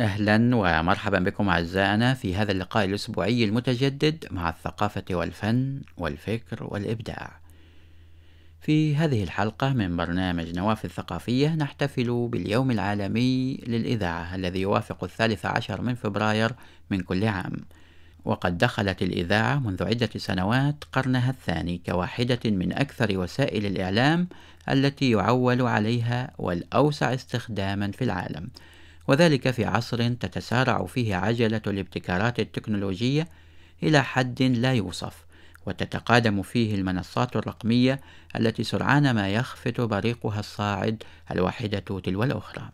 أهلا ومرحبا بكم أعزائنا في هذا اللقاء الأسبوعي المتجدد مع الثقافة والفن والفكر والإبداع. في هذه الحلقة من برنامج نوافذ ثقافية نحتفل باليوم العالمي للإذاعة الذي يوافق الثالث عشر من فبراير من كل عام. وقد دخلت الإذاعة منذ عدة سنوات قرنها الثاني كواحدة من أكثر وسائل الإعلام التي يعول عليها والأوسع استخداما في العالم. وذلك في عصر تتسارع فيه عجلة الابتكارات التكنولوجية إلى حد لا يوصف وتتقادم فيه المنصات الرقمية التي سرعان ما يخفت بريقها الصاعد الواحدة تلو الأخرى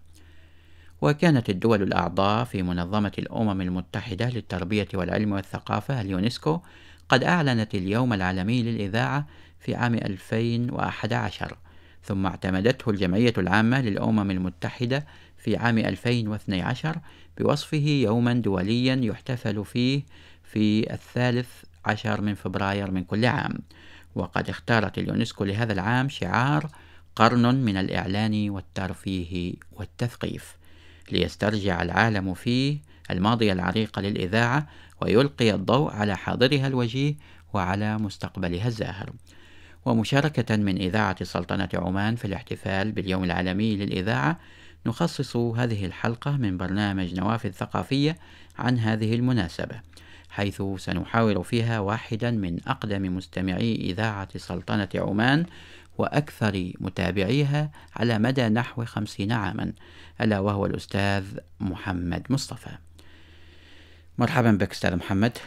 وكانت الدول الأعضاء في منظمة الأمم المتحدة للتربية والعلم والثقافة اليونسكو قد أعلنت اليوم العالمي للإذاعة في عام 2011 ثم اعتمدته الجمعية العامة للأمم المتحدة في عام 2012 بوصفه يوما دوليا يحتفل فيه في الثالث عشر من فبراير من كل عام وقد اختارت اليونسكو لهذا العام شعار قرن من الإعلان والترفيه والتثقيف ليسترجع العالم فيه الماضي العريق للإذاعة ويلقي الضوء على حاضرها الوجيه وعلى مستقبلها الزاهر ومشاركة من إذاعة سلطنة عمان في الاحتفال باليوم العالمي للإذاعة نخصص هذه الحلقة من برنامج نوافذ ثقافية عن هذه المناسبة حيث سنحاور فيها واحدا من أقدم مستمعي إذاعة سلطنة عمان وأكثر متابعيها على مدى نحو خمسين عاما ألا وهو الأستاذ محمد مصطفى مرحبا بك أستاذ محمد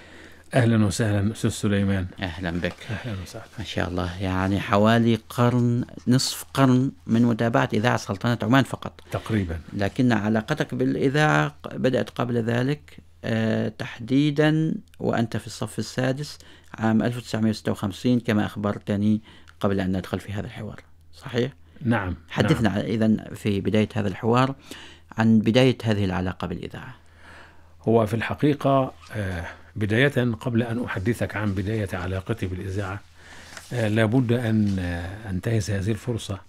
اهلا وسهلا استاذ سليمان اهلا بك اهلا وسهلا ما شاء الله يعني حوالي قرن نصف قرن من متابعه اذاعه سلطنه عمان فقط تقريبا لكن علاقتك بالاذاعه بدات قبل ذلك أه تحديدا وانت في الصف السادس عام 1956 كما اخبرتني قبل ان ندخل في هذا الحوار صحيح نعم حدثنا نعم. اذا في بدايه هذا الحوار عن بدايه هذه العلاقه بالاذاعه هو في الحقيقه آه بداية قبل أن أحدثك عن بداية علاقتي بالإذاعة آه، لابد أن آه، أنتهز هذه الفرصة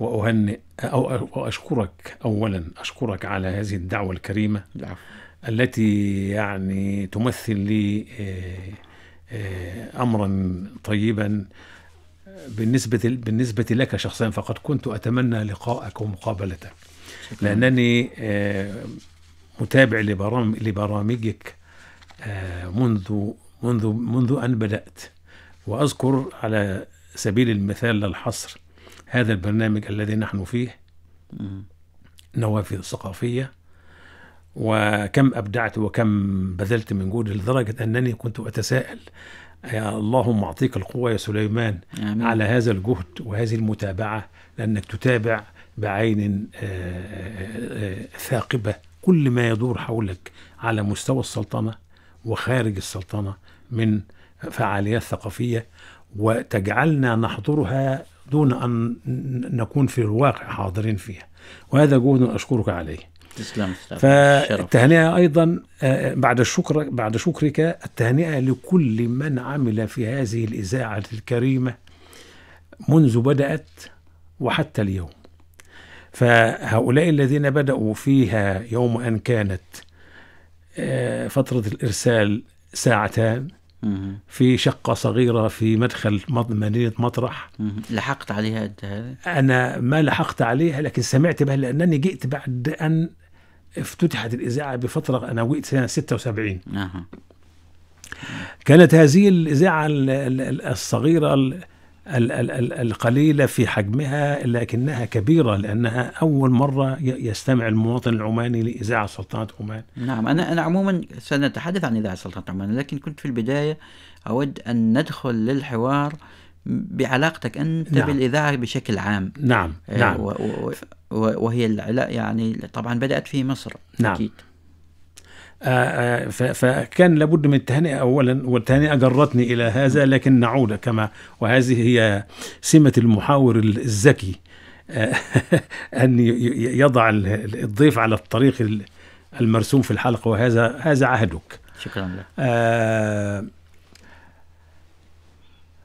وأهنئ أو أشكرك أولا أشكرك على هذه الدعوة الكريمة العفو. التي يعني تمثل لي آه، أمرا طيبا بالنسبة بالنسبة لك شخصيا فقد كنت أتمنى لقائك ومقابلتك لأنني متابع لبرامجك آه، منذ منذ منذ أن بدأت وأذكر على سبيل المثال للحصر هذا البرنامج الذي نحن فيه نوافذ ثقافية وكم أبدعت وكم بذلت من جهد لدرجة أنني كنت أتساءل يا اللهم أعطيك القوة يا سليمان آمين. على هذا الجهد وهذه المتابعة لأنك تتابع بعين آه، آه، ثاقبة كل ما يدور حولك على مستوى السلطنة وخارج السلطنة من فعاليات ثقافية وتجعلنا نحضرها دون أن نكون في الواقع حاضرين فيها وهذا جهد أشكرك عليه تسلم فالتهنئة أيضا آه، بعد الشكر بعد شكرك التهنئة لكل من عمل في هذه الإذاعة الكريمة منذ بدأت وحتى اليوم فهؤلاء الذين بدأوا فيها يوم أن كانت آه، فترة الإرسال ساعتان في شقة صغيرة في مدخل مدينة مطرح لحقت عليها أنت هذا؟ أنا ما لحقت عليها لكن سمعت بها لأنني جئت بعد أن افتتحت الإذاعة بفترة أنا وقت سنة 76 كانت هذه الإذاعة الصغيرة القليلة في حجمها لكنها كبيرة لأنها أول مرة يستمع المواطن العماني لإذاعة سلطنة عمان نعم أنا أنا عموما سنتحدث عن إذاعة سلطنة عمان لكن كنت في البداية أود أن ندخل للحوار بعلاقتك أنت نعم. بالإذاعة بشكل عام نعم آه، نعم وهي يعني طبعا بدأت في مصر نعم أكيد فكان لابد من التهنئة أولا والتهنئة جرتني إلى هذا لكن نعود كما وهذه هي سمة المحاور الذكي آه، أن يضع الضيف على الطريق المرسوم في الحلقة وهذا هذا عهدك شكرا لك آه،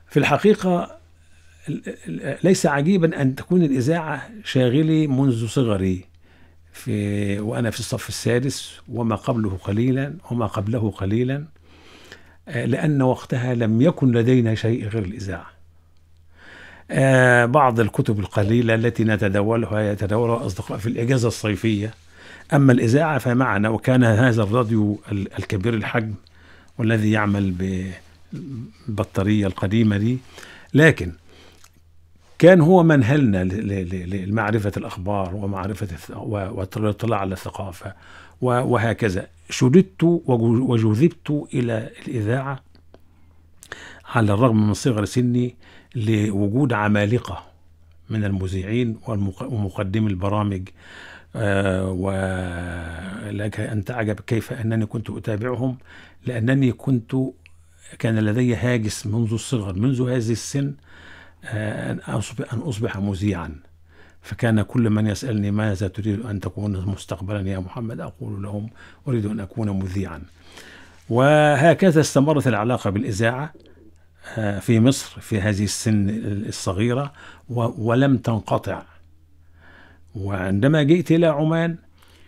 في الحقيقة ليس عجيبا أن تكون الإذاعة شاغلي منذ صغري في وأنا في الصف السادس وما قبله قليلا وما قبله قليلا آه، لأن وقتها لم يكن لدينا شيء غير الإذاعة آه، بعض الكتب القليلة التي نتداولها يتداولها الأصدقاء في الإجازة الصيفية أما الإذاعة فمعنا وكان هذا الراديو الكبير الحجم والذي يعمل بالبطارية القديمة دي لكن كان هو منهلنا لمعرفة الأخبار ومعرفة والاطلاع على الثقافة وهكذا شددت وجذبت إلى الإذاعة على الرغم من صغر سني لوجود عمالقة من المذيعين ومقدمي البرامج آه، ولك أن تعجب كيف أنني كنت أتابعهم لأنني كنت كان لدي هاجس منذ الصغر منذ هذه السن أن أصبح, أن أصبح مذيعا فكان كل من يسألني ماذا تريد أن تكون مستقبلا يا محمد أقول لهم أريد أن أكون مذيعا وهكذا استمرت العلاقة بالإذاعة آه، في مصر في هذه السن الصغيرة ولم تنقطع وعندما جئت إلى عمان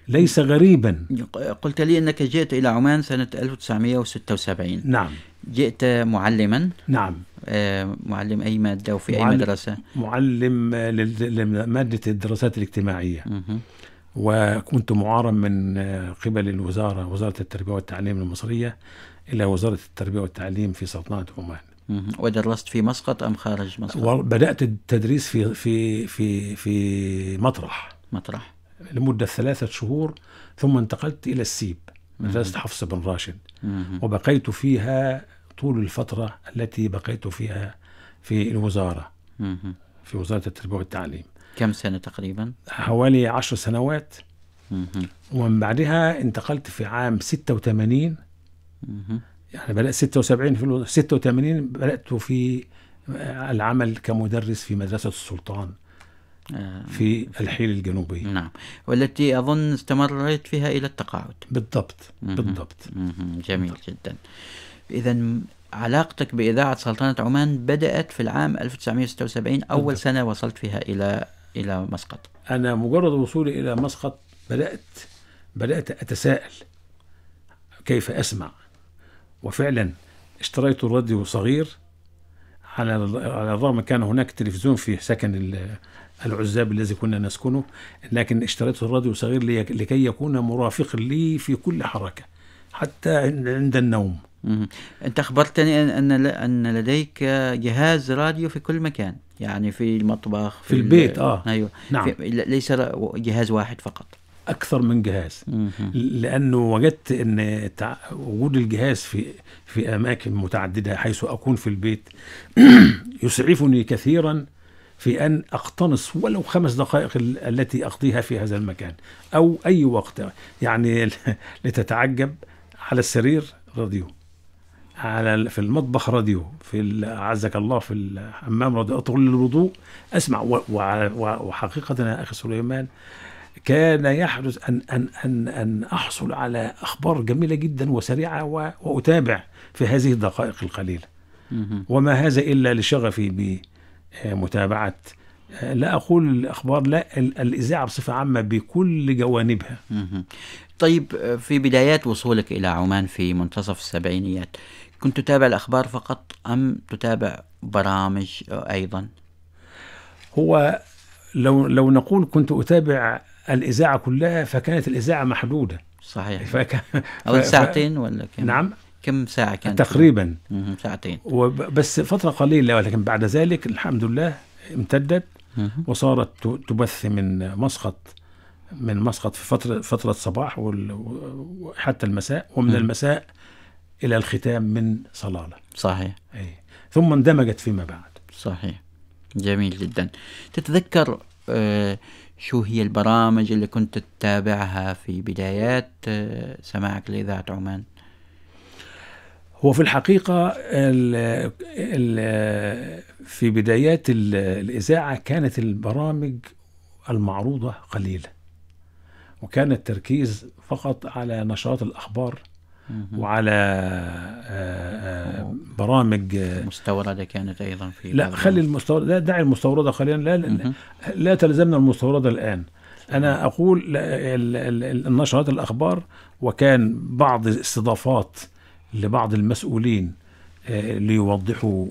ليس غريبا قلت لي أنك جئت إلى عمان سنة 1976 نعم جئت معلما نعم آه، معلم أي مادة وفي أي مدرسة معلم لمادة الدراسات الاجتماعية مه. وكنت معارا من آه، قبل الوزارة وزارة التربية والتعليم المصرية إلى وزارة التربية والتعليم في سلطنة عمان ودرست في مسقط أم خارج مسقط؟ بدأت التدريس في في في في مطرح مطرح لمدة ثلاثة شهور ثم انتقلت إلى السيب مدرسة حفص بن راشد وبقيت فيها طول الفترة التي بقيت فيها في الوزارة في وزارة التربية والتعليم كم سنة تقريبا؟ حوالي عشر سنوات ومن بعدها انتقلت في عام 86 يعني بدأت 76 في 86 بدأت في العمل كمدرس في مدرسة السلطان آه، في الحيل الجنوبي نعم والتي أظن استمرت فيها إلى التقاعد بالضبط بالضبط جميل بالضبط. جدا إذا علاقتك بإذاعة سلطنة عمان بدأت في العام 1976 أول بالضبط. سنة وصلت فيها إلى إلى مسقط أنا مجرد وصولي إلى مسقط بدأت بدأت أتساءل كيف أسمع وفعلا اشتريت راديو صغير على على الرغم كان هناك تلفزيون في سكن العزاب الذي كنا نسكنه لكن اشتريته الراديو صغير لكي يكون مرافقا لي في كل حركه حتى عند النوم انت اخبرتني ان ان لديك جهاز راديو في كل مكان يعني في المطبخ في, في البيت اه ايوه نعم. ليس جهاز واحد فقط اكثر من جهاز لانه وجدت ان وجود الجهاز في في اماكن متعدده حيث اكون في البيت يسعفني كثيرا في ان اقتنص ولو خمس دقائق التي اقضيها في هذا المكان او اي وقت يعني لتتعجب على السرير راديو على في المطبخ راديو في اعزك الله في الحمام راديو اطول الوضوء اسمع وحقيقه يا اخي سليمان كان يحدث أن, أن, أن, أن أحصل على أخبار جميلة جدا وسريعة وأتابع في هذه الدقائق القليلة وما هذا إلا لشغفي بمتابعة لا أقول الأخبار لا الإذاعة بصفة عامة بكل جوانبها طيب في بدايات وصولك إلى عمان في منتصف السبعينيات كنت تتابع الأخبار فقط أم تتابع برامج أيضا هو لو لو نقول كنت اتابع الاذاعه كلها فكانت الاذاعه محدوده صحيح أو ف... ساعتين ولا كم نعم كم ساعه كانت تقريبا ساعتين بس فتره قليله ولكن بعد ذلك الحمد لله امتدت وصارت تبث من مسقط من مسقط في فتره فتره صباح وحتى المساء ومن المساء الى الختام من صلاله صحيح أي. ثم اندمجت فيما بعد صحيح جميل جدا تتذكر آه، شو هي البرامج اللي كنت تتابعها في بدايات آه، سماعك لإذاعة عمان؟ هو في الحقيقة الـ الـ في بدايات الإذاعة كانت البرامج المعروضة قليلة وكان التركيز فقط على نشاط الأخبار وعلى آه، آه، برامج آه، مستورده كانت ايضا في لا خلي المستورده لا دعي المستورده خلينا لا لا تلزمنا المستورده الان انا اقول النشرات الاخبار وكان بعض استضافات لبعض المسؤولين ليوضحوا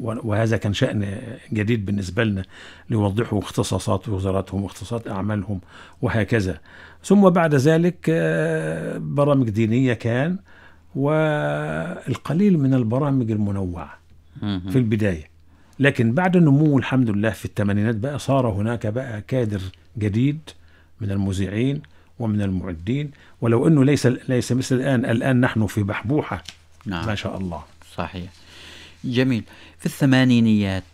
وهذا كان شأن جديد بالنسبة لنا ليوضحوا اختصاصات وزاراتهم واختصاصات أعمالهم وهكذا ثم بعد ذلك آه، برامج دينية كان والقليل من البرامج المنوعة في البداية لكن بعد نمو الحمد لله في الثمانينات بقى صار هناك بقى كادر جديد من المذيعين ومن المعدين ولو انه ليس ليس مثل الان الان نحن في بحبوحه نعم. ما شاء الله صحيح جميل في الثمانينيات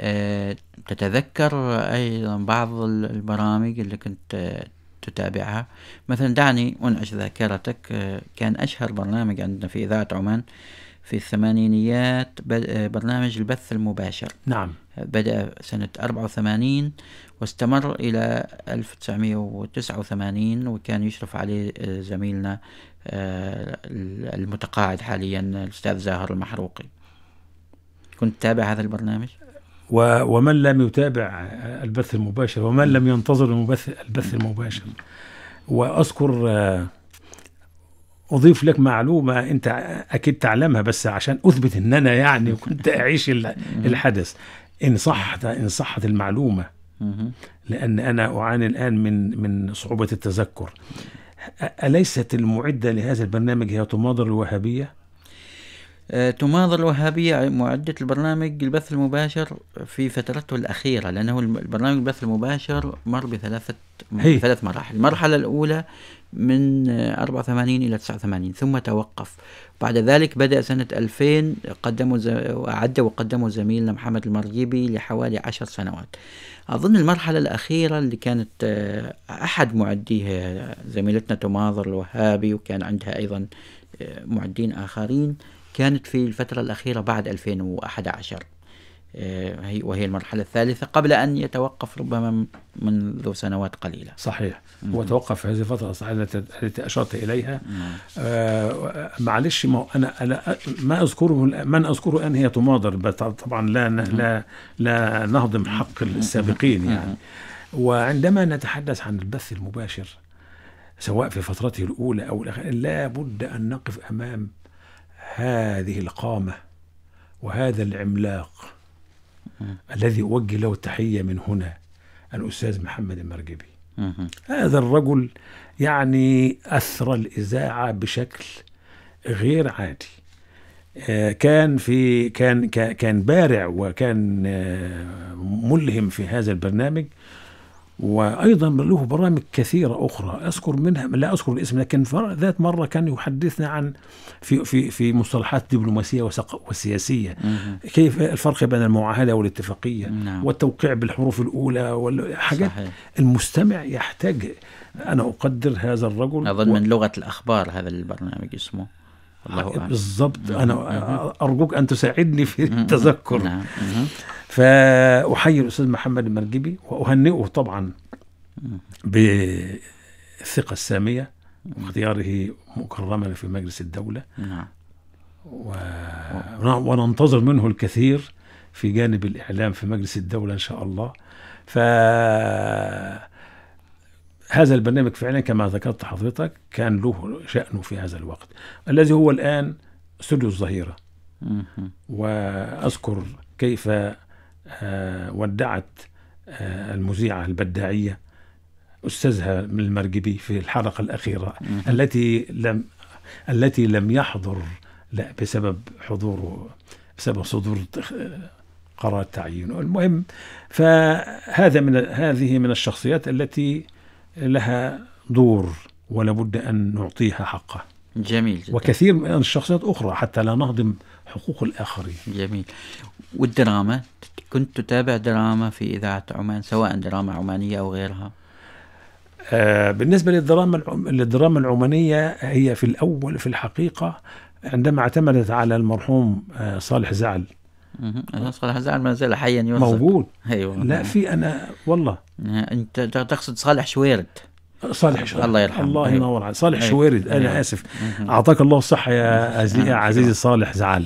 أه تتذكر ايضا بعض البرامج اللي كنت تتابعها مثلا دعني وانعش ذاكرتك آه، كان أشهر برنامج عندنا في إذاعة عمان في الثمانينيات آه، برنامج البث المباشر نعم بدأ سنة 84 واستمر إلى 1989 وكان يشرف عليه آه، زميلنا المتقاعد حاليا الأستاذ زاهر المحروقي كنت تابع هذا البرنامج؟ ومن لم يتابع البث المباشر ومن لم ينتظر البث المباشر واذكر آه، اضيف لك معلومه انت اكيد تعلمها بس عشان اثبت ان انا يعني كنت اعيش الحدث ان صحت ان صحت المعلومه لان انا اعاني الان من من صعوبه التذكر اليست المعده لهذا البرنامج هي تماضر الوهابيه؟ آه، تماضى الوهابية معدة البرنامج البث المباشر في فترته الأخيرة لأنه البرنامج البث المباشر مر بثلاثة هي. ثلاث مراحل المرحلة الأولى من 84 إلى 89 ثم توقف بعد ذلك بدأ سنة 2000 قدموا ز... أعد وقدموا زميلنا محمد المرجيبي لحوالي عشر سنوات أظن المرحلة الأخيرة اللي كانت آه، أحد معديها زميلتنا تماضر الوهابي وكان عندها أيضا آه، معدين آخرين كانت في الفترة الأخيرة بعد 2011 آه، وهي المرحلة الثالثة قبل أن يتوقف ربما منذ سنوات قليلة صحيح هو توقف في هذه الفترة صحيح التي أشرت إليها آه معلش ما أنا, أنا ما أذكره من أذكره الآن هي تماضر طبعا لا لا لا نهضم حق السابقين يعني وعندما نتحدث عن البث المباشر سواء في فترته الأولى أو الأخيرة لا بد أن نقف أمام هذه القامة وهذا العملاق الذي أوجه له التحية من هنا الأستاذ محمد المرجبي هذا الرجل يعني أثر الإذاعة بشكل غير عادي آه، كان في كان كان بارع وكان آه، ملهم في هذا البرنامج وأيضا له برامج كثيرة أخرى أذكر منها لا أذكر الاسم لكن ذات مرة كان يحدثنا عن في في في مصطلحات دبلوماسية وسياسية مم. كيف الفرق بين المعاهدة والاتفاقية نعم. والتوقيع بالحروف الأولى والحاجات صحيح. المستمع يحتاج أنا أقدر هذا الرجل أظن و... من لغة الأخبار هذا البرنامج اسمه آه، بالضبط أنا أرجوك أن تساعدني في التذكر نعم. فأحيي الأستاذ محمد المرجبي وأهنئه طبعا بالثقة السامية واختياره مكرما في مجلس الدولة نعم و... وننتظر منه الكثير في جانب الإعلام في مجلس الدولة إن شاء الله ف هذا البرنامج فعلا كما ذكرت حضرتك كان له شأنه في هذا الوقت الذي هو الآن استوديو الظهيرة وأذكر كيف آه، ودعت آه، المذيعة البداعية أستاذها من المرجبي في الحلقة الأخيرة التي لم التي لم يحضر لا بسبب حضوره بسبب صدور قرار تعيينه المهم فهذا من هذه من الشخصيات التي لها دور ولا بد أن نعطيها حقه جميل جدا. وكثير من الشخصيات أخرى حتى لا نهضم حقوق الآخرين جميل والدراما كنت تتابع دراما في إذاعة عمان سواء دراما عمانية أو غيرها آه بالنسبة للدراما للدراما العمانية هي في الأول في الحقيقة عندما اعتمدت على المرحوم آه صالح زعل صالح زعل ما زال حيا يوصف موجود أيوة. لا في أنا والله أنت تقصد صالح شويرد صالح شوارد الله يرحمه الله ينور عليك صالح أيه. شوارد انا أيه. اسف اعطاك الله الصحه يا عزيزي, عزيزي صالح زعل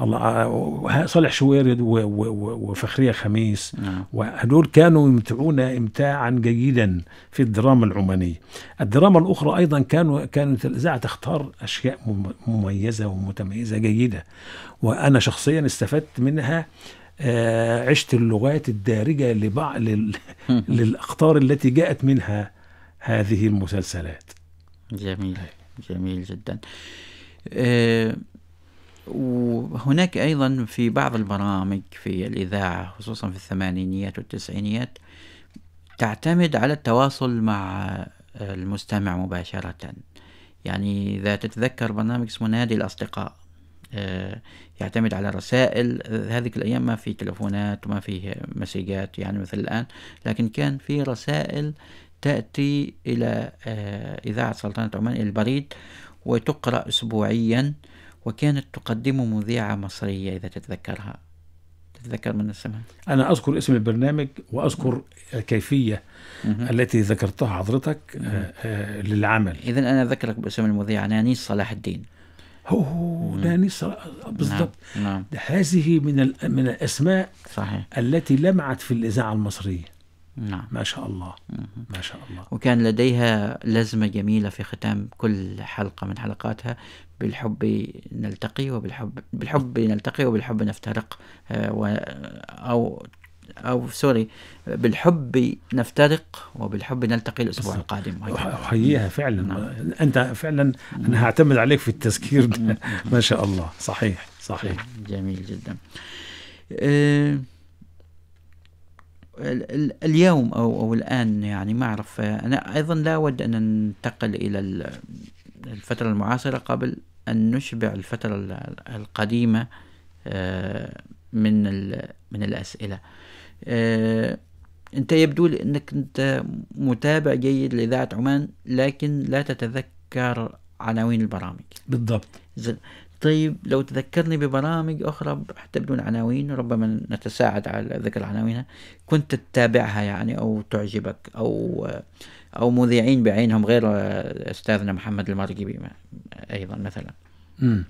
الله آه، صالح شويرد وفخريه خميس نعم. وهدول كانوا يمتعون امتاعا جيدا في الدراما العمانيه الدراما الاخرى ايضا كانوا كانت الاذاعه تختار اشياء مميزه ومتميزه جيده وانا شخصيا استفدت منها آه، عشت اللغات الدارجه لبعض للاقطار التي جاءت منها هذه المسلسلات جميل جميل جدا آه، وهناك أيضا في بعض البرامج في الإذاعة خصوصا في الثمانينيات والتسعينيات تعتمد على التواصل مع المستمع مباشرة يعني إذا تتذكر برنامج اسمه نادي الأصدقاء آه، يعتمد على رسائل هذه الأيام ما في تلفونات وما في مسيجات يعني مثل الآن لكن كان في رسائل تأتي إلى آه، إذاعة سلطنة عمان البريد وتقرأ أسبوعيا وكانت تقدم مذيعة مصرية إذا تتذكرها تتذكر من اسمها؟ أنا أذكر اسم البرنامج وأذكر الكيفية التي ذكرتها حضرتك آه، آه، للعمل إذا أنا أذكرك باسم المذيعة نانيس صلاح الدين هو نانيس بالضبط نعم. نعم. هذه من من الأسماء صحيح. التي لمعت في الإذاعة المصرية نعم ما شاء الله ما شاء الله وكان لديها لزمة جميلة في ختام كل حلقة من حلقاتها بالحب نلتقي وبالحب بالحب نلتقي وبالحب نفترق آه، و... أو أو سوري بالحب نفترق وبالحب نلتقي الأسبوع القادم أحييها فعلا نعم. أنت فعلا أنا هعتمد عليك في التذكير ما شاء الله صحيح صحيح جميل جدا أه اليوم أو, أو الآن يعني ما أعرف أنا أيضا لا أود أن ننتقل إلى الفترة المعاصرة قبل أن نشبع الفترة القديمة آه، من من الأسئلة آه، أنت يبدو لي أنك أنت متابع جيد لإذاعة عمان لكن لا تتذكر عناوين البرامج بالضبط طيب لو تذكرني ببرامج أخرى حتى بدون عناوين ربما نتساعد على ذكر عناوينها كنت تتابعها يعني أو تعجبك أو أو مذيعين بعينهم غير أستاذنا محمد المرقبي أيضا مثلا آه،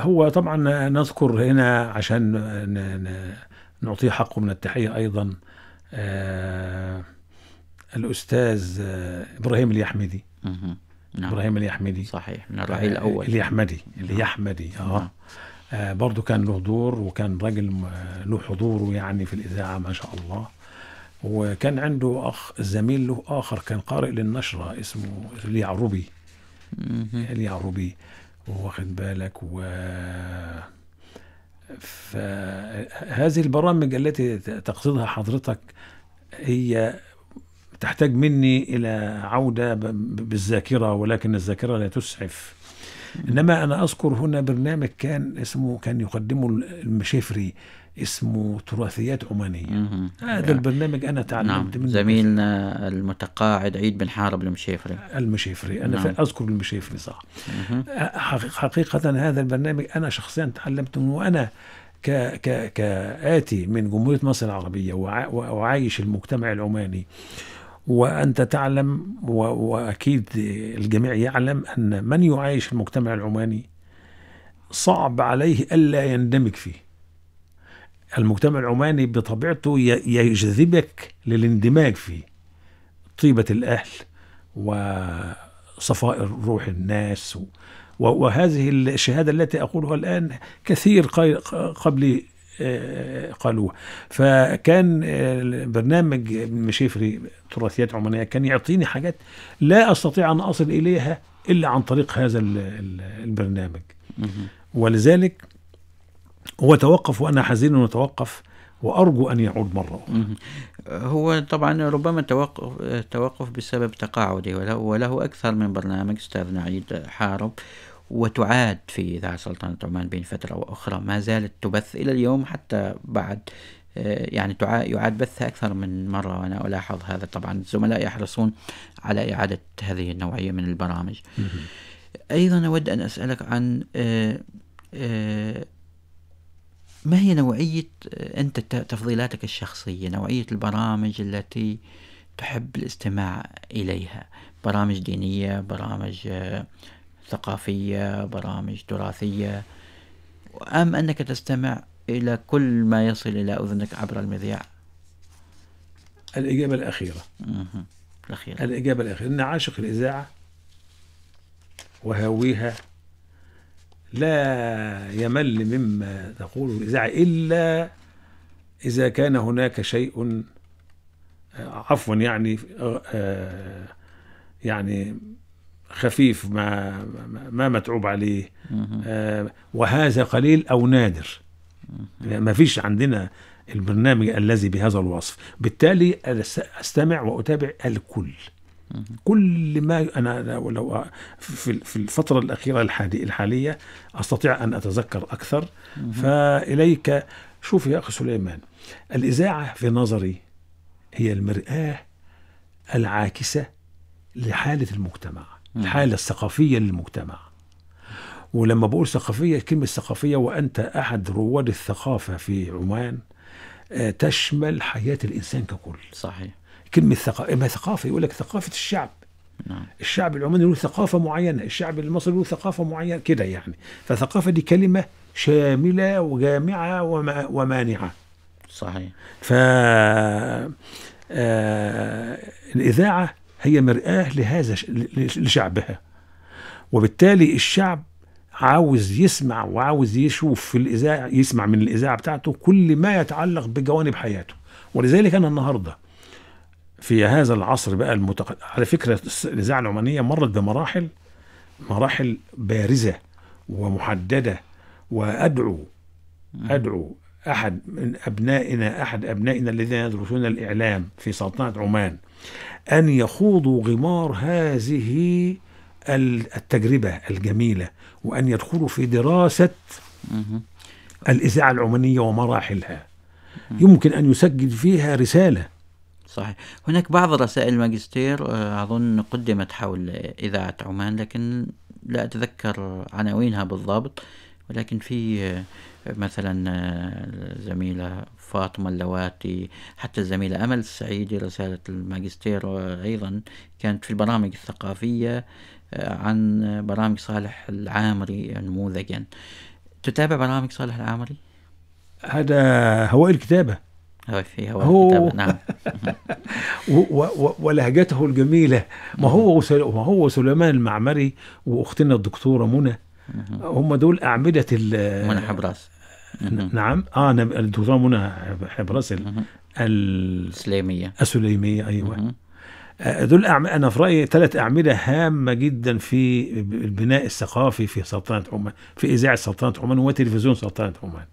هو طبعا نذكر هنا عشان نعطيه حقه من التحية أيضا آه، الأستاذ آه، إبراهيم اليحمدي نعم. ابراهيم اليحمدي صحيح من الراعي آه، الاول اليحمدي اليحمدي نعم. آه. نعم. اه, آه برضه كان له دور وكان راجل آه، له حضوره يعني في الاذاعه ما شاء الله وكان عنده اخ زميل له اخر كان قارئ للنشره اسمه اليعربي اليعربي واخد بالك و فهذه البرامج التي تقصدها حضرتك هي تحتاج مني إلى عودة بالذاكرة ولكن الذاكرة لا تسعف إنما أنا أذكر هنا برنامج كان اسمه كان يقدمه المشافري اسمه تراثيات عمانية هذا البرنامج أنا تعلمت نعم. منه زميلنا المتقاعد عيد بن حارب المشيفري المشيفري أنا نعم. أذكر المشيفري صح حقيقة هذا البرنامج أنا شخصيا تعلمت منه وأنا ك ك كآتي من جمهورية مصر العربية وعايش المجتمع العماني وأنت تعلم وأكيد الجميع يعلم أن من يعايش المجتمع العماني صعب عليه ألا يندمج فيه المجتمع العماني بطبيعته يجذبك للاندماج فيه طيبة الأهل وصفاء روح الناس وهذه الشهادة التي أقولها الآن كثير قبلي آه، قالوه فكان آه، برنامج مشيفري تراثيات عمانية كان يعطيني حاجات لا أستطيع أن أصل إليها إلا عن طريق هذا البرنامج ولذلك هو توقف وأنا حزين أنه توقف وأرجو أن يعود مرة أخرى هو طبعا ربما توقف, توقف بسبب تقاعده وله, وله أكثر من برنامج أستاذ نعيد حارب وتعاد في إذاعة سلطنة عمان بين فترة وأخرى ما زالت تبث إلى اليوم حتى بعد آه، يعني يعاد بثها أكثر من مرة وأنا ألاحظ هذا طبعا الزملاء يحرصون على إعادة هذه النوعية من البرامج أيضا أود أن أسألك عن آه، آه، ما هي نوعية أنت تفضيلاتك الشخصية نوعية البرامج التي تحب الاستماع إليها برامج دينية برامج آآ ثقافية برامج تراثية أم أنك تستمع إلى كل ما يصل إلى أذنك عبر المذياع الإجابة الأخيرة الأخيرة الإجابة الأخيرة أن عاشق الإذاعة وهاويها لا يمل مما تقوله الإذاعة إلا إذا كان هناك شيء آه، عفوا يعني آه، آه، يعني خفيف ما ما متعوب عليه آه، وهذا قليل او نادر يعني ما فيش عندنا البرنامج الذي بهذا الوصف بالتالي استمع واتابع الكل كل ما انا لو في الفتره الاخيره الحاليه استطيع ان اتذكر اكثر فاليك شوف يا اخي سليمان الاذاعه في نظري هي المراه العاكسه لحاله المجتمع الحالة الثقافية للمجتمع ولما بقول ثقافية كلمة ثقافية وأنت أحد رواد الثقافة في عمان آه، تشمل حياة الإنسان ككل صحيح كلمة ثقافة ما ثقافة يقول لك ثقافة الشعب نعم. الشعب العماني له ثقافة معينة الشعب المصري له ثقافة معينة كده يعني فالثقافة دي كلمة شاملة وجامعة ومانعة صحيح ف آه... الإذاعة هي مرآة لهذا لشعبها وبالتالي الشعب عاوز يسمع وعاوز يشوف في الإذاعة يسمع من الإذاعة بتاعته كل ما يتعلق بجوانب حياته ولذلك أنا النهارده في هذا العصر بقى المتق... على فكرة الإذاعة العمانية مرت بمراحل مراحل بارزة ومحددة وأدعو أدعو أحد من أبنائنا أحد أبنائنا الذين يدرسون الإعلام في سلطنة عمان أن يخوضوا غمار هذه التجربة الجميلة وأن يدخلوا في دراسة الإذاعة العمانية ومراحلها يمكن أن يسجل فيها رسالة صحيح هناك بعض رسائل الماجستير آه، أظن قدمت حول إذاعة عمان لكن لا أتذكر عناوينها بالضبط ولكن في آه، مثلا الزميلة آه، فاطمة اللواتي حتى الزميلة أمل السعيدي رسالة الماجستير أيضا كانت في البرامج الثقافية آه، عن برامج صالح العامري نموذجا تتابع برامج صالح العامري؟ هذا هواء الكتابة في هواء هو الكتابة نعم ولهجته الجميلة ما هو ما هو سليمان المعمري وأختنا الدكتورة منى هم دول أعمدة ال منى حبراس نعم اه الدكتوره منى حبراس السليميه السليميه ايوه آه، دول أعم... انا في رايي ثلاث اعمده هامه جدا في البناء الثقافي في سلطنه عمان في اذاعه سلطنه عمان وتلفزيون سلطنه عمان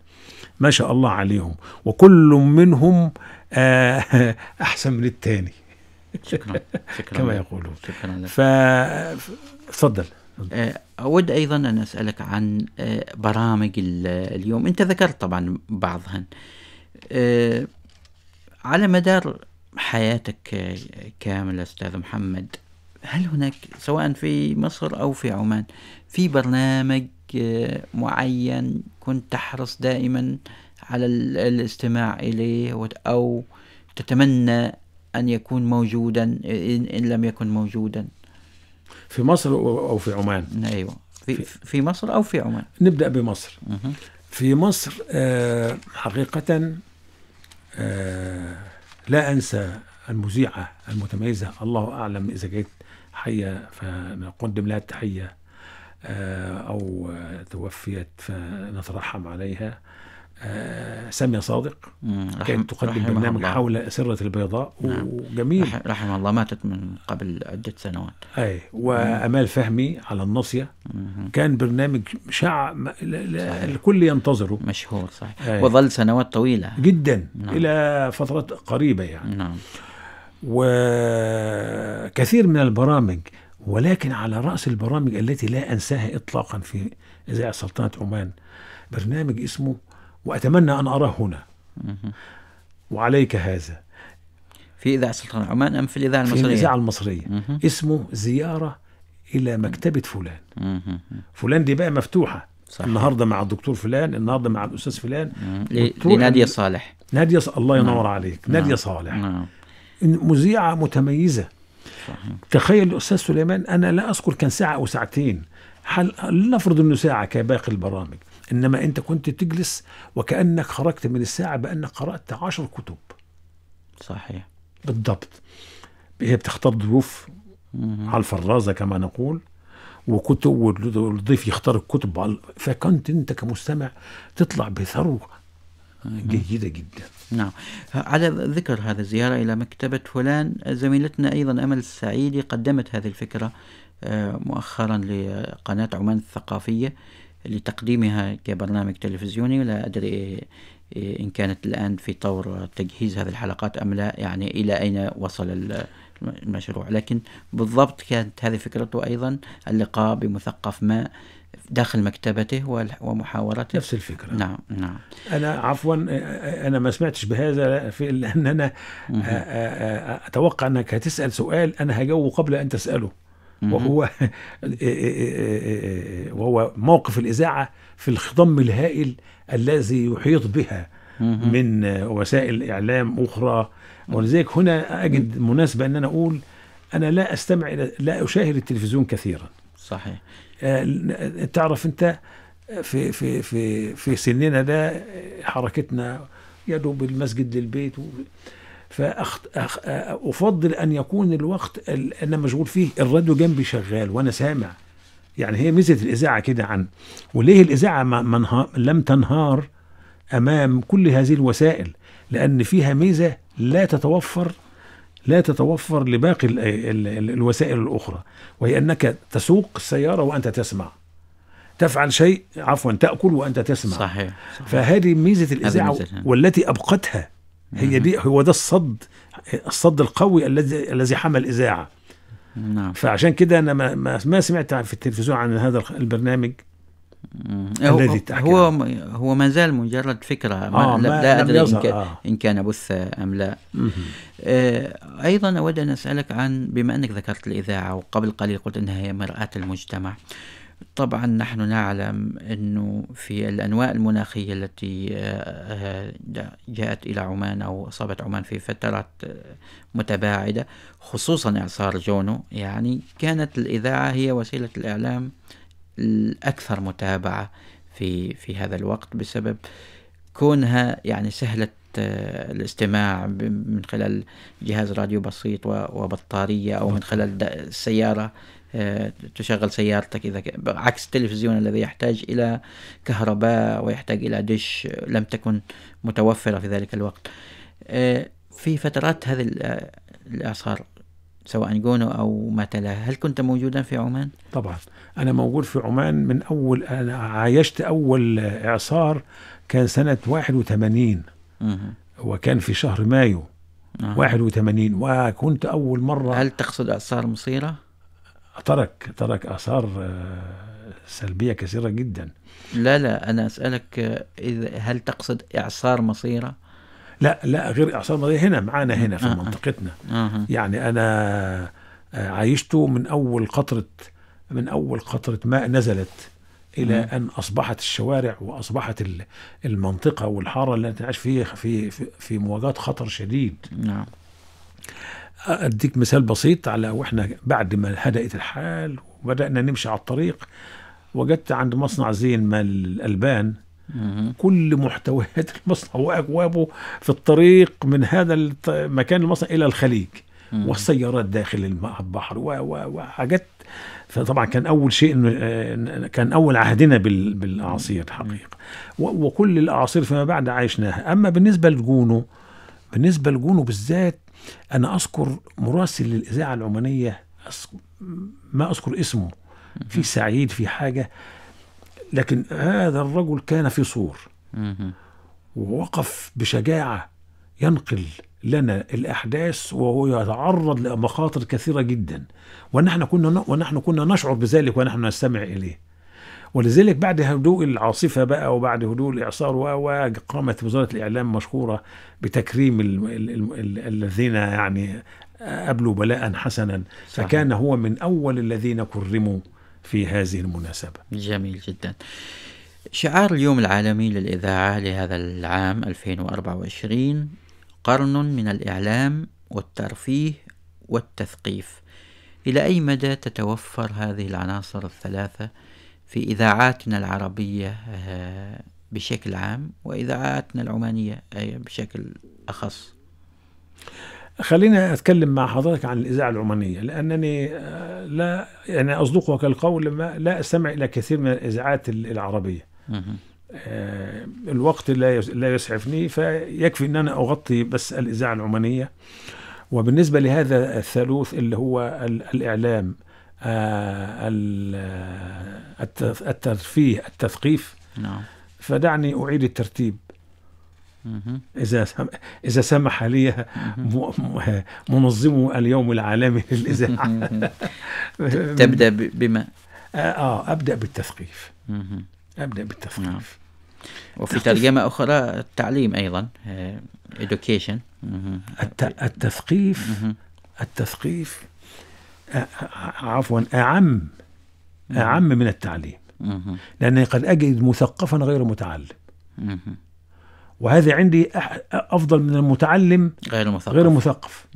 ما شاء الله عليهم وكل منهم آه، احسن من الثاني شكرا شكرا كما يقولون شكرا لك ف... أه، أود أيضا أن أسألك عن أه، برامج اليوم أنت ذكرت طبعا بعضها أه، على مدار حياتك كاملة أستاذ محمد هل هناك سواء في مصر أو في عمان في برنامج معين كنت تحرص دائما على الاستماع إليه أو تتمنى أن يكون موجودا إن لم يكن موجودا في مصر او في عمان ايوه في في مصر او في عمان نبدا بمصر مه. في مصر آه حقيقه آه لا انسى المذيعه المتميزه الله اعلم اذا جيت حيه فنقدم لها التحيه آه او توفيت فنترحم عليها آه، سامية صادق كانت تقدم برنامج الله. حول سرة البيضاء نعم. وجميل رحم الله ماتت من قبل عدة سنوات أي وأمال فهمي على الناصية كان برنامج شع الكل ينتظره مشهور صحيح أي. وظل سنوات طويلة جدا نعم. إلى فترات قريبة يعني نعم. وكثير من البرامج ولكن على رأس البرامج التي لا أنساها إطلاقا في إذاعة سلطنة عمان برنامج اسمه وأتمنى أن أراه هنا وعليك هذا في إذاعة سلطان عمان أم في الإذاعة المصرية؟ في الإذاعة المصرية اسمه زيارة إلى مكتبة فلان فلان دي بقى مفتوحة صحيح. النهاردة مع الدكتور فلان النهاردة مع الأستاذ فلان لنادية صالح نادية الله نعم. ينور عليك نعم. صالح نعم. مذيعة متميزة صحيح. تخيل الأستاذ سليمان أنا لا أذكر كان ساعة أو ساعتين حل... لنفرض أنه ساعة كباقي البرامج إنما أنت كنت تجلس وكأنك خرجت من الساعة بأنك قرأت عشر كتب صحيح بالضبط هي بتختار ضيوف على الفرازة كما نقول وكتب والضيف يختار الكتب فكنت أنت كمستمع تطلع بثروة جيدة جدا نعم على ذكر هذا الزيارة إلى مكتبة فلان زميلتنا أيضا أمل السعيدي قدمت هذه الفكرة آه، مؤخرا لقناة عمان الثقافية لتقديمها كبرنامج تلفزيوني ولا أدري إن كانت الآن في طور تجهيز هذه الحلقات أم لا يعني إلى أين وصل المشروع لكن بالضبط كانت هذه فكرته أيضا اللقاء بمثقف ما داخل مكتبته ومحاورته نفس الفكرة نعم نعم أنا عفوا أنا ما سمعتش بهذا في لأن أنا أتوقع أنك هتسأل سؤال أنا هجاوبه قبل أن تسأله وهو إيه، إيه، إيه، وهو موقف الإذاعة في الخضم الهائل الذي يحيط بها من وسائل إعلام أخرى ولذلك هنا أجد مناسبة أن أنا أقول أنا لا أستمع إلى لا أشاهد التلفزيون كثيرا صحيح آه، تعرف أنت آه، في في في في سننا ده حركتنا يا دوب المسجد للبيت و فأفضل أن يكون الوقت اللي أنا مشغول فيه الراديو جنبي شغال وأنا سامع يعني هي ميزة الإذاعة كده عن وليه الإذاعة منها لم تنهار أمام كل هذه الوسائل لأن فيها ميزة لا تتوفر لا تتوفر لباقي الـ الـ الـ الوسائل الأخرى وهي أنك تسوق السيارة وأنت تسمع تفعل شيء عفوا تأكل وأنت تسمع صحيح, صحيح. فهذه ميزة الإذاعة نعم. والتي أبقتها هي دي هو ده الصد الصد القوي الذي الذي حمى الاذاعه نعم فعشان كده انا ما, ما سمعت في التلفزيون عن هذا البرنامج هو الذي هو هو ما زال مجرد فكره آه ما لا ادري إن, كان آه. ان كان بث ام لا آه ايضا اود ان اسالك عن بما انك ذكرت الاذاعه وقبل قليل قلت انها هي مراه المجتمع آه طبعا نحن نعلم أنه في الأنواء المناخية التي آه، آه، جاءت إلى عمان أو أصابت عمان في فترات آه، متباعدة خصوصا إعصار جونو يعني كانت الإذاعة هي وسيلة الإعلام الأكثر متابعة في في هذا الوقت بسبب كونها يعني سهلة الاستماع من خلال جهاز راديو بسيط وبطارية أو من خلال السيارة تشغل سيارتك إذا عكس التلفزيون الذي يحتاج إلى كهرباء ويحتاج إلى دش لم تكن متوفرة في ذلك الوقت آه، في فترات هذه آه، الأعصار سواء جونو أو ما تلاه هل كنت موجودا في عمان؟ طبعا أنا موجود في عمان من أول أنا عايشت أول إعصار كان سنة 81 وكان في شهر مايو آه. 81 وكنت أول مرة هل تقصد أعصار مصيرة؟ ترك ترك اثار آه، سلبيه كثيره جدا لا لا انا اسالك آه، اذا هل تقصد اعصار مصيره لا لا غير اعصار مصيره هنا معانا هنا في آه منطقتنا آه. يعني انا آه، عايشت من اول قطره من اول قطره ماء نزلت الى آه. ان اصبحت الشوارع واصبحت المنطقه والحاره اللي انت عايش فيها في في, في مواجهه خطر شديد نعم اديك مثال بسيط على واحنا بعد ما هدأت الحال وبدأنا نمشي على الطريق وجدت عند مصنع زين ما الألبان كل محتويات المصنع وأبوابه في الطريق من هذا مكان المصنع إلى الخليج والسيارات داخل البحر وحاجات فطبعا كان اول شيء آه، كان اول عهدنا بالاعاصير الحقيقه وكل الاعاصير فيما بعد عايشناها اما بالنسبه لجونو بالنسبه لجونو بالذات أنا أذكر مراسل للإذاعة العمانية ما أذكر اسمه في سعيد في حاجة لكن هذا الرجل كان في صور ووقف بشجاعة ينقل لنا الأحداث وهو يتعرض لمخاطر كثيرة جدا ونحن كنا ونحن كنا نشعر بذلك ونحن نستمع إليه ولذلك بعد هدوء العاصفة بقى وبعد هدوء الإعصار وقامت وزارة الإعلام مشهورة بتكريم الذين يعني قبلوا بلاء حسنا صحيح. فكان هو من أول الذين كرموا في هذه المناسبة جميل جدا شعار اليوم العالمي للإذاعة لهذا العام 2024 قرن من الإعلام والترفيه والتثقيف إلى أي مدى تتوفر هذه العناصر الثلاثة في إذاعاتنا العربية آه، بشكل عام وإذاعاتنا العمانية آه، بشكل أخص خلينا أتكلم مع حضرتك عن الإذاعة العمانية لأنني آه، لا يعني أصدقك القول ما لا أستمع إلى كثير من الإذاعات العربية الوقت لا لا يسعفني فيكفي أن أنا أغطي بس الإذاعة العمانية وبالنسبة لهذا الثالوث اللي هو الإعلام آه، الترفيه التثقيف نعم فدعني أعيد الترتيب إذا إذا سمح لي منظم اليوم العالمي للإذاعة تبدأ بما؟ آه،, آه أبدأ بالتثقيف أبدأ بالتثقيف نعم. وفي ترجمة أخرى التعليم أيضا آه، education التثقيف التثقيف عفوا أعم أعم من التعليم لأنني قد أجد مثقفا غير متعلم وهذا عندي أفضل من المتعلم غير مثقف غير مثقف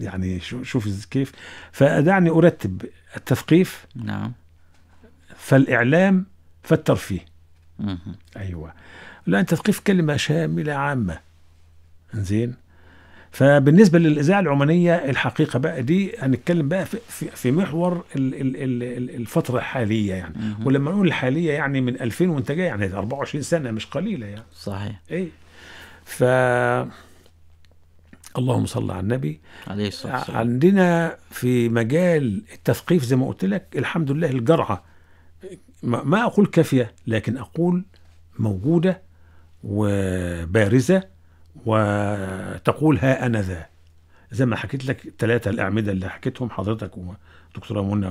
يعني شوف كيف فدعني أرتب التثقيف نعم فالإعلام فالترفيه أيوة لأن التثقيف كلمة شاملة عامة زين فبالنسبه للاذاعه العمانيه الحقيقه بقى دي هنتكلم بقى في, في محور الفتره الحاليه يعني مم. ولما نقول الحاليه يعني من 2000 وانت جاي يعني 24 سنه مش قليله يعني صحيح ايه ف اللهم صل على النبي عليه الصلاه والسلام عندنا في مجال التثقيف زي ما قلت لك الحمد لله الجرعه ما اقول كافيه لكن اقول موجوده وبارزه وتقول ها أنا ذا زي ما حكيت لك الثلاثة الأعمدة اللي حكيتهم حضرتك ودكتورة منى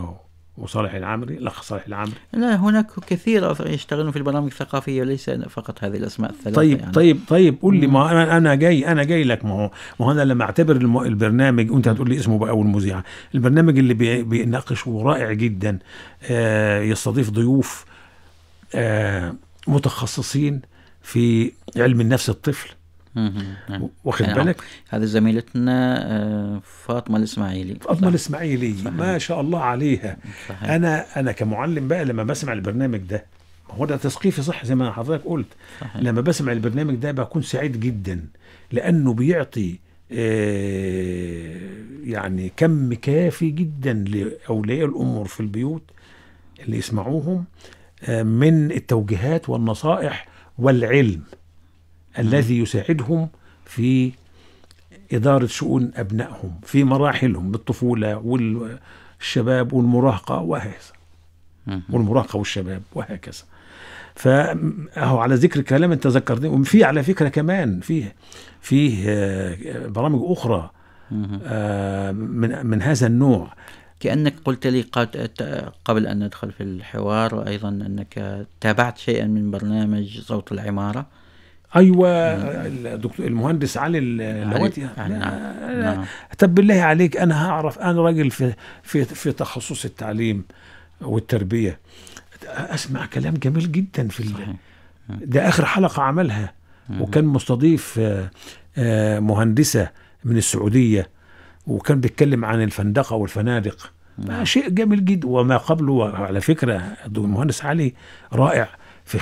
وصالح العامري الأخ صالح العامري لا هناك كثير يشتغلون في البرامج الثقافية وليس فقط هذه الأسماء الثلاثة طيب يعني. طيب طيب قول لي ما أنا أنا جاي أنا جاي لك ما هو ما هو أنا لما أعتبر البرنامج وأنت هتقول لي اسمه بقى أول مذيعة البرنامج اللي بي بيناقش ورائع جدا آه، يستضيف ضيوف آه، متخصصين في علم النفس الطفل واخد يعني بالك هذه زميلتنا آه، فاطمه الاسماعيلي فاطمه الاسماعيلي ما شاء الله عليها صحيح. انا انا كمعلم بقى لما بسمع البرنامج ده هو ده تثقيفي صح زي ما حضرتك قلت صحيح. لما بسمع البرنامج ده بكون سعيد جدا لانه بيعطي آه، يعني كم كافي جدا لاولياء الامور في البيوت اللي يسمعوهم آه، من التوجيهات والنصائح والعلم الذي يساعدهم في إدارة شؤون أبنائهم في مراحلهم بالطفولة والشباب والمراهقة وهكذا والمراهقة والشباب وهكذا فهو على ذكر كلام انت ذكرتني وفي على فكره كمان فيه فيه آه، برامج اخرى آه، من من هذا النوع كانك قلت لي قبل ان ندخل في الحوار وايضا انك تابعت شيئا من برنامج صوت العماره ايوه الدكتور المهندس علي اللواتي نعم. طب بالله عليك انا هعرف انا راجل في في في تخصص التعليم والتربيه اسمع كلام جميل جدا في صحيح. ده اخر حلقه عملها وكان مستضيف آه، آه، مهندسه من السعوديه وكان بيتكلم عن الفندقه والفنادق آه، شيء جميل جدا وما قبله على فكره المهندس علي رائع في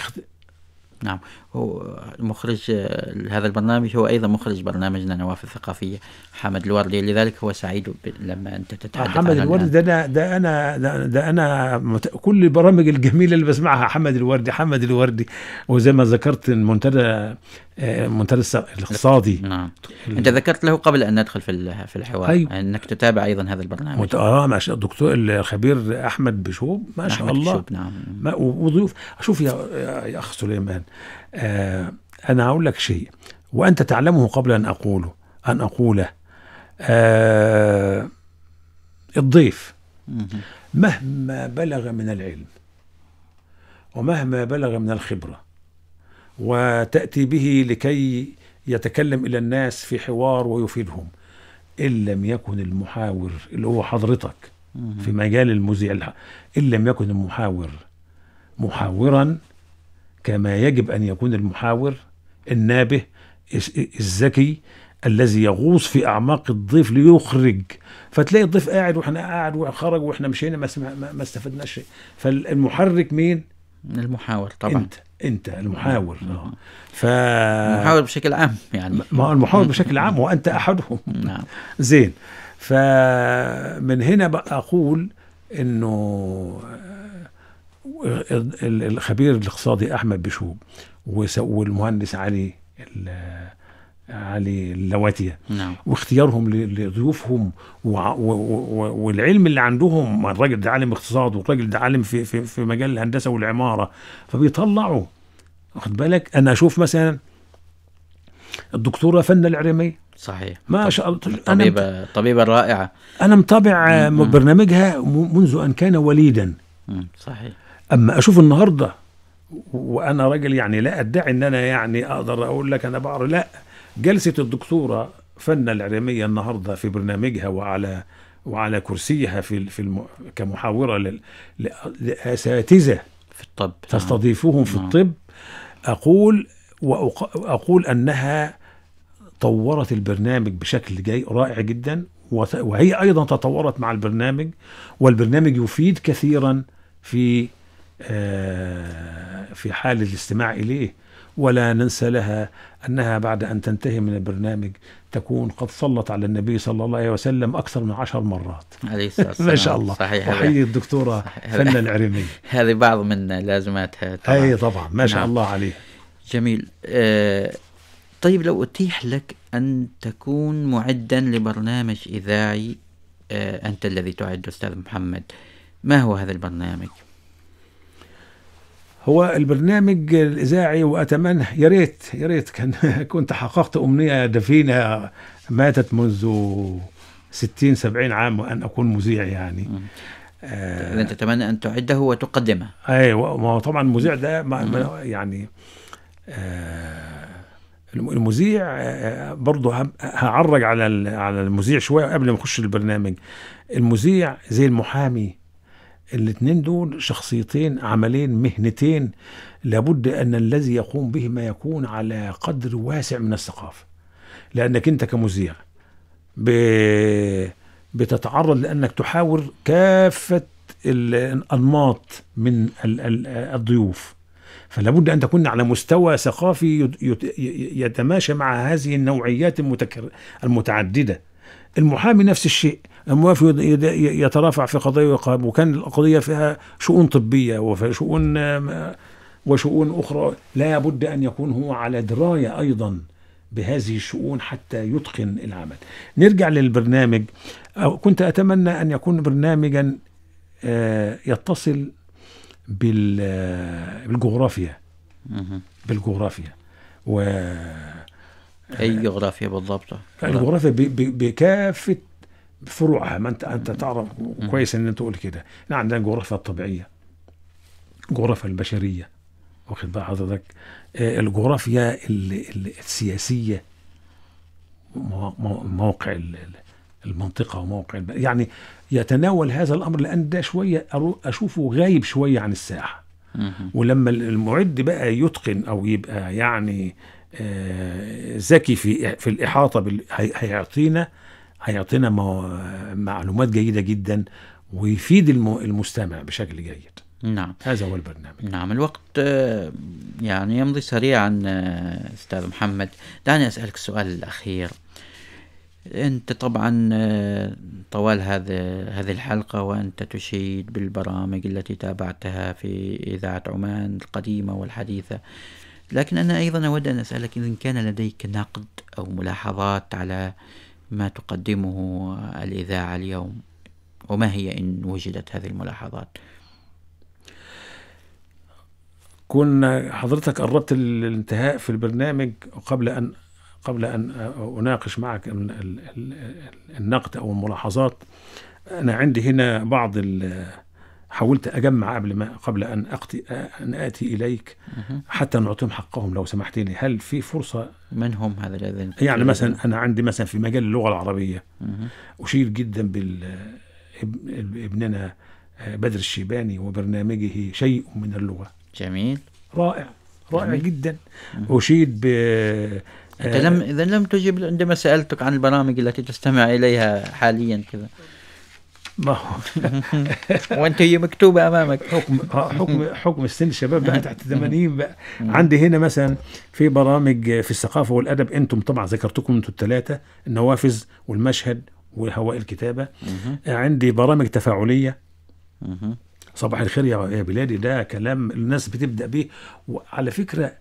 نعم هو مخرج آه، هذا البرنامج هو أيضا مخرج برنامجنا نواف الثقافية حمد الوردي لذلك هو سعيد لما أنت تتحدث حمد الوردي ده أنا ده أنا ده أنا مت... كل البرامج الجميلة اللي بسمعها حمد الوردي حمد الوردي وزي ما ذكرت المنتدى آه، المنتدى الاقتصادي نعم انت ذكرت له قبل ان ندخل في في الحوار أيوة. انك تتابع ايضا هذا البرنامج مت... اه ما شاء الدكتور الخبير احمد بشوب ما شاء أحمد الله بشوب نعم ما... وضيوف شوف يا يا اخ سليمان آه، أنا أقول لك شيء وأنت تعلمه قبل أن أقوله أن أقوله آه الضيف مهما بلغ من العلم ومهما بلغ من الخبرة وتأتي به لكي يتكلم إلى الناس في حوار ويفيدهم إن لم يكن المحاور اللي هو حضرتك في مجال المذيع إن لم يكن المحاور محاورا كما يجب أن يكون المحاور النابه الذكي الذي يغوص في اعماق الضيف ليخرج فتلاقي الضيف قاعد واحنا قاعد وخرج واحنا مشينا ما, ما استفدناش شيء فالمحرك مين المحاور طبعا انت انت المحاور اه ف المحاور بشكل عام يعني ما هو المحاور بشكل عام وانت احدهم نعم زين فمن هنا بقى اقول انه الخبير الاقتصادي احمد بشوب والمهندس علي علي اللواتية نعم. واختيارهم لضيوفهم والعلم اللي عندهم الراجل ده عالم اقتصاد والراجل ده عالم في, في, في مجال الهندسة والعمارة فبيطلعوا واخد بالك انا اشوف مثلا الدكتوره فن العريمي صحيح ما شاء الله طبيبه طبيبه رائعه انا متابع برنامجها منذ ان كان وليدا صحيح اما اشوف النهارده وانا راجل يعني لا ادعي ان انا يعني اقدر اقول لك انا بعرف لا جلسه الدكتوره فن الاعلاميه النهارده في برنامجها وعلى وعلى كرسيها في في الم... كمحاوره ل... ل... لاساتذه في الطب نعم. تستضيفهم في نعم. الطب اقول واقول انها طورت البرنامج بشكل جاي رائع جدا وهي ايضا تطورت مع البرنامج والبرنامج يفيد كثيرا في آه، في حال الاستماع إليه ولا ننسى لها أنها بعد أن تنتهي من البرنامج تكون قد صلت على النبي صلى الله عليه وسلم أكثر من عشر مرات عليه الصلاة والسلام ما شاء الله صحيح وحيي الدكتورة فن العريمي هذه بعض من لازماتها طبعا أي طبعا ما شاء نعم. الله عليه جميل آه طيب لو أتيح لك أن تكون معدا لبرنامج إذاعي آه أنت الذي تعد أستاذ محمد ما هو هذا البرنامج؟ هو البرنامج الاذاعي واتمنى يا ريت يا ريت كان كنت حققت امنيه دفينه ماتت منذ 60 70 عام وان اكون مذيع يعني آه طيب، انت تتمنى ان تعده وتقدمه ايوه ما هو طبعا المذيع ده يعني آه المذيع آه برضه هعرج على على المذيع شويه قبل ما اخش البرنامج المذيع زي المحامي الاثنين دول شخصيتين عملين مهنتين لابد أن الذي يقوم بهما يكون على قدر واسع من الثقافة لأنك أنت كمذيع بتتعرض لأنك تحاور كافة الأنماط من الضيوف فلابد أن تكون على مستوى ثقافي يتماشى مع هذه النوعيات المتعددة المحامي نفس الشيء موافق يترافع في قضايا وقاب وكان القضية فيها شؤون طبية وشؤون وشؤون أخرى لا بد أن يكون هو على دراية أيضا بهذه الشؤون حتى يتقن العمل نرجع للبرنامج أو كنت أتمنى أن يكون برنامجا آه، يتصل آه، بالجغرافيا بالجغرافيا و اي جغرافيا بالضبط الجغرافيا بكافه فروعها ما انت انت تعرف كويس ان انت تقول كده عندنا الجغرافيا الطبيعيه الجغرافيا البشريه واخد بقى حضرتك آه، الجغرافيا السياسيه موقع المنطقه وموقع يعني يتناول هذا الامر لان ده شويه اشوفه غايب شويه عن الساحه ولما المعد بقى يتقن او يبقى يعني آه، ذكي في في الاحاطه هيعطينا هيعطينا معلومات جيده جدا ويفيد المستمع بشكل جيد نعم هذا هو البرنامج نعم الوقت آه، يعني يمضي سريعا آه، استاذ محمد دعني اسالك السؤال الاخير انت طبعا آه، طوال هذا هذه الحلقه وانت تشيد بالبرامج التي تابعتها في اذاعه عمان القديمه والحديثه لكن انا ايضا اود ان اسالك ان كان لديك نقد او ملاحظات على ما تقدمه الإذاعة اليوم وما هي إن وجدت هذه الملاحظات كنا حضرتك قربت الانتهاء في البرنامج قبل أن قبل أن أناقش معك النقد أو الملاحظات أنا عندي هنا بعض ال حاولت أجمع قبل ما قبل أن أقتي أن آتي إليك حتى نعطيهم حقهم لو سمحت لي هل في فرصة من هم هذا الذين يعني مثلا أنا عندي مثلا في مجال اللغة العربية أشير جدا بال ابننا آه، بدر الشيباني وبرنامجه شيء من اللغة جميل رائع رائع جميل. جدا اشيد ب انت لم اذا لم تجب عندما سالتك عن البرامج التي تستمع اليها حاليا كذا ما هو وانت هي مكتوبه امامك حكم حكم حكم السن الشباب بقى تحت 80 بقى عندي هنا مثلا في برامج في الثقافه والادب انتم طبعا ذكرتكم انتم الثلاثه النوافذ والمشهد وهواء الكتابه آه، عندي برامج تفاعليه صباح الخير يا بلادي ده كلام الناس بتبدا بيه وعلى فكره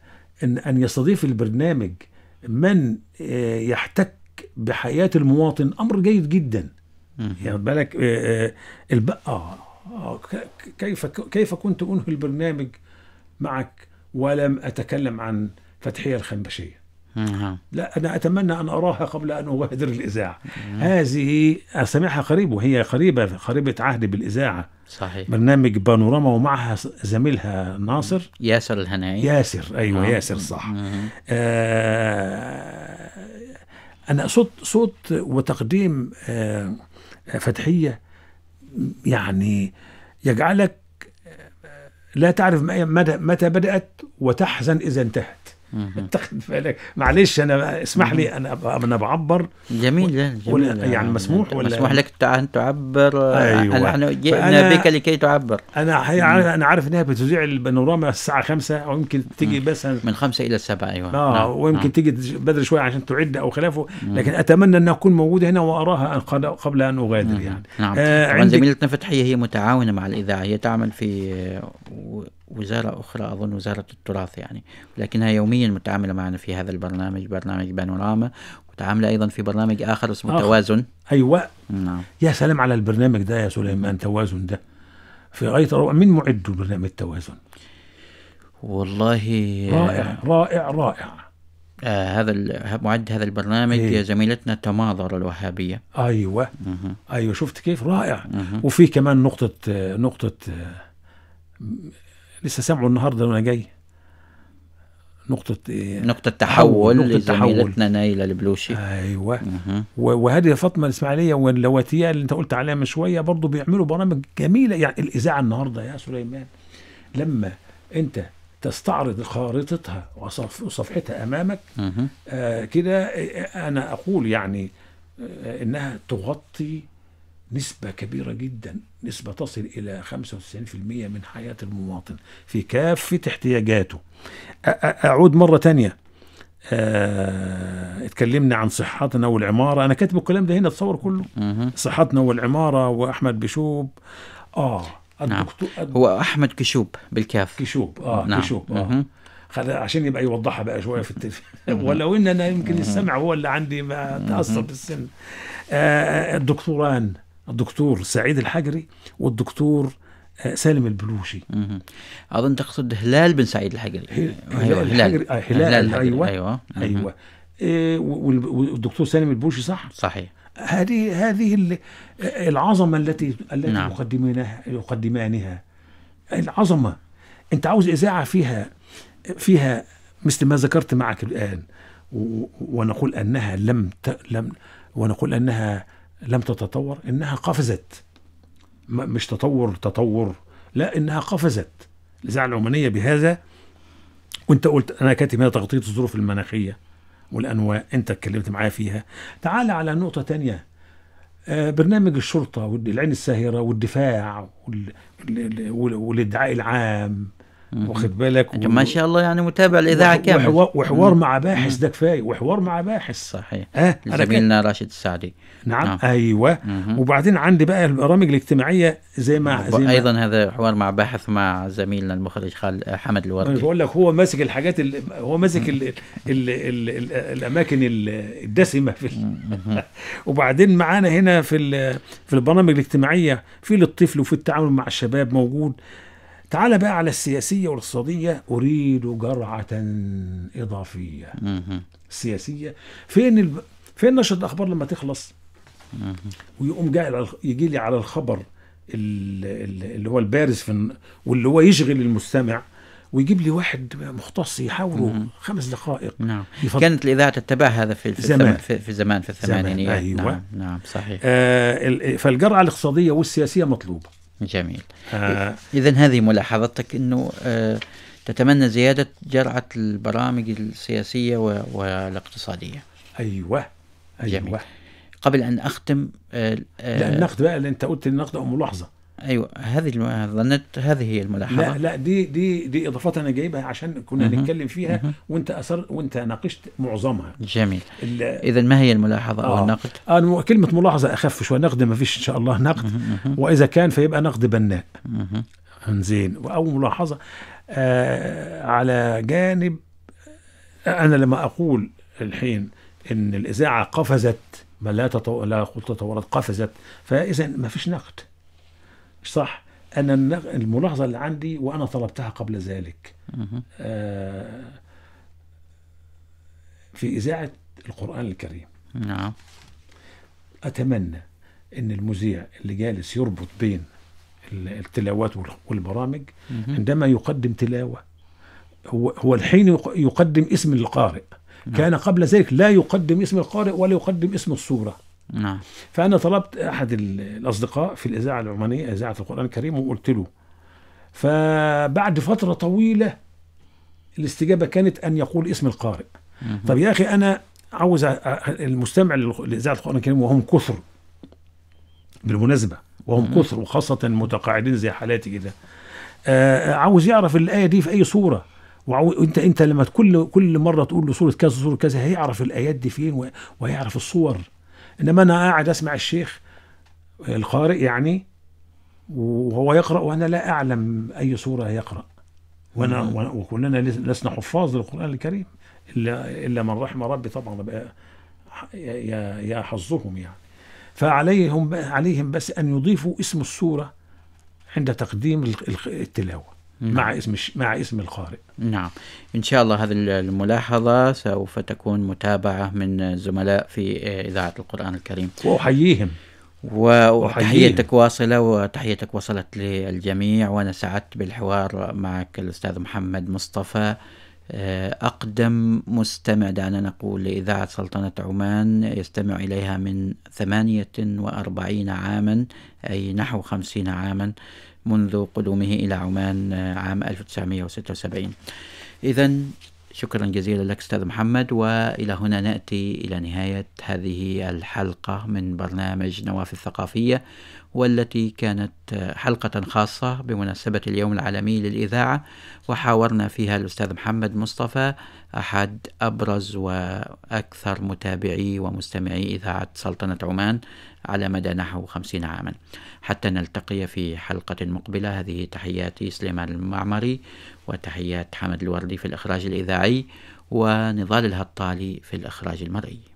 ان ان يستضيف البرنامج من آه، يحتك بحياه المواطن امر جيد جدا يعني بالك آه، آه، البقى آه، كيف كيف كنت انهي البرنامج معك ولم اتكلم عن فتحيه الخنبشيه لا انا اتمنى ان اراها قبل ان اغادر الاذاعه هذه اسمعها قريب وهي قريبه قريبه عهد بالاذاعه صحيح برنامج بانوراما ومعها زميلها ناصر ياسر الهنائي ياسر ايوه آه. ياسر صح آه انا صوت صوت وتقديم آه فتحية يعني يجعلك آه، لا تعرف متى بدأت وتحزن إذا انتهت بالك معلش انا اسمح لي انا انا بعبر جميل, جميل يعني, مسموح ولا مسموح لك ان تعبر أيوة. نحن جئنا بك لكي تعبر انا انا عارف انها بتذيع البانوراما الساعه 5 او يمكن تيجي بس من 5 الى 7 ايوه اه نعم. ويمكن نعم. تيجي بدري شويه عشان تعد او خلافه لكن اتمنى ان اكون موجود هنا واراها قبل ان اغادر يعني نعم آه طبعا زميلتنا فتحيه هي متعاونه مع الاذاعه هي تعمل في وزارة أخرى أظن وزارة التراث يعني لكنها يوميا متعاملة معنا في هذا البرنامج برنامج بانوراما وتعاملة أيضا في برنامج آخر اسمه آخر. توازن أيوة نعم. يا سلام على البرنامج ده يا سليمان توازن ده في غاية روعة من معد برنامج توازن والله رائع آه، رائع رائع آه هذا معد هذا البرنامج إيه؟ زميلتنا تماظر الوهابيه ايوه مه. ايوه شفت كيف رائع مه. وفي كمان نقطه نقطه لسه سامعه النهارده وانا جاي نقطة إيه نقطة تحول نقطة لزميلتنا نايلة البلوشي ايوه وهذه فاطمة الإسماعيلية واللواتية اللي أنت قلت عليها من شوية برضه بيعملوا برامج جميلة يعني الإذاعة النهارده يا سليمان لما أنت تستعرض خارطتها وصفحتها أمامك آه كده آه، أنا أقول يعني آه إنها تغطي نسبة كبيرة جدا نسبة تصل إلى 95% من حياة المواطن في كافة احتياجاته أعود مرة تانية آه، اتكلمنا عن صحتنا والعمارة أنا كاتب الكلام ده هنا تصور كله صحتنا والعمارة وأحمد بشوب آه الدكتور نعم. هو أحمد كشوب بالكاف كشوب آه نعم. كشوب آه. مه. عشان يبقى يوضحها بقى شويه في التلفزيون ولو ان انا يمكن السمع هو اللي عندي ما تاثر بالسن آه الدكتوران الدكتور سعيد الحجري والدكتور آه، سالم البلوشي اظن تقصد هلال بن سعيد الحجري أيوة، هلال هلال الحجري. آه، هلال, هلال الحجري. ايوه ايوه, أيوة. إيه والدكتور سالم البلوشي صح صحيح هذه هذه العظمه التي التي نعم. يقدمونها يقدمانها العظمه انت عاوز اذاعه فيها فيها مثل ما ذكرت معك الان ونقول انها لم ت... لم ونقول انها لم تتطور انها قفزت مش تطور تطور لا انها قفزت الاذاعه العمانيه بهذا وانت قلت انا كاتب هنا تغطيه الظروف المناخيه والانواع انت اتكلمت معايا فيها تعال على نقطه تانية آه، برنامج الشرطه والعين الساهره والدفاع والادعاء العام واخد بالك و... ما شاء الله يعني متابع الاذاعه وح... كامل وحوار, وحوار مع باحث ده كفايه وحوار مع باحث صحيح آه زميلنا كان... راشد السعدي نعم, نعم. ايوه مم. وبعدين عندي بقى البرامج الاجتماعيه زي ما زي ما... ايضا هذا حوار مع باحث مع زميلنا المخرج خال حمد الوردي بقول لك هو ماسك الحاجات اللي هو ماسك ال... ال... ال... ال... الاماكن الدسمه في ال... وبعدين معانا هنا في ال... في البرامج الاجتماعيه في للطفل وفي التعامل مع الشباب موجود تعال بقى على السياسية والاقتصادية أريد جرعة إضافية السياسية فين الب... فين نشرة الأخبار لما تخلص ويقوم جاي يجي لي على الخبر اللي هو البارز في واللي هو يشغل المستمع ويجيب لي واحد مختص يحاوره خمس دقائق نعم يفضل. كانت الاذاعه تتبع هذا في في زمان في, في زمان في الثمانينيات أيوة. نعم نعم صحيح آه فالجرعه الاقتصاديه والسياسيه مطلوبه جميل آه اذا هذه ملاحظتك انه آه تتمنى زياده جرعه البرامج السياسيه والاقتصاديه ايوه ايوه جميل. قبل ان اختم آه, آه، لا النقد بقى انت قلت النقد او ملاحظه ايوه هذه ظنت هذه هي الملاحظه لا لا دي دي دي اضافات انا جايبها عشان كنا نتكلم فيها مه. وانت اثر وانت ناقشت معظمها جميل اذا ما هي الملاحظه آه. او النقد؟ آه كلمه ملاحظه اخف شويه نقد ما فيش ان شاء الله نقد مه. واذا كان فيبقى نقد بناء انزين او ملاحظه آه على جانب انا لما اقول الحين ان الاذاعه قفزت ما لا لا تطورت قفزت فاذا ما فيش نقد صح انا الملاحظه اللي عندي وانا طلبتها قبل ذلك آه، في اذاعه القران الكريم نعم اتمنى ان المذيع اللي جالس يربط بين التلاوات والبرامج عندما يقدم تلاوه هو هو الحين يقدم اسم القارئ نعم. كان قبل ذلك لا يقدم اسم القارئ ولا يقدم اسم الصوره نعم فأنا طلبت أحد الأصدقاء في الإذاعة العمانية إذاعة القرآن الكريم وقلت له فبعد فترة طويلة الاستجابة كانت أن يقول اسم القارئ طب يا أخي أنا عاوز المستمع لإذاعة القرآن الكريم وهم كثر بالمناسبة وهم كثر وخاصة متقاعدين زي حالاتي كده آه، آه، عاوز يعرف الآية دي في أي صورة وانت انت انت لما كل كل مره تقول له سوره كذا سوره كذا هيعرف الايات دي فين وهيعرف الصور انما انا قاعد اسمع الشيخ القارئ يعني وهو يقرا وانا لا اعلم اي سوره يقرا وانا وكلنا لسنا حفاظ للقران الكريم الا الا من رحم ربي طبعا يا يا حظهم يعني فعليهم عليهم بس ان يضيفوا اسم السوره عند تقديم التلاوه نعم. مع اسم مع اسم القارئ نعم ان شاء الله هذه الملاحظه سوف تكون متابعه من الزملاء في اذاعه القران الكريم واحييهم وتحيتك واصلة وتحيتك وصلت للجميع وأنا سعدت بالحوار معك الأستاذ محمد مصطفى آه، أقدم مستمع دعنا نقول لإذاعة سلطنة عمان يستمع إليها من 48 عاما أي نحو 50 عاما منذ قدومه إلى عمان آه، عام 1976 إذا شكرا جزيلا لك استاذ محمد والى هنا ناتي الى نهايه هذه الحلقه من برنامج نوافذ الثقافية والتي كانت آه، حلقه خاصه بمناسبه اليوم العالمي للاذاعه وحاورنا فيها الاستاذ محمد مصطفى احد ابرز واكثر متابعي ومستمعي اذاعه سلطنه عمان على مدى نحو خمسين عاما حتى نلتقي في حلقة مقبلة هذه تحياتي سليمان المعمري وتحيات حمد الوردي في الإخراج الإذاعي ونضال الهطالي في الإخراج المرئي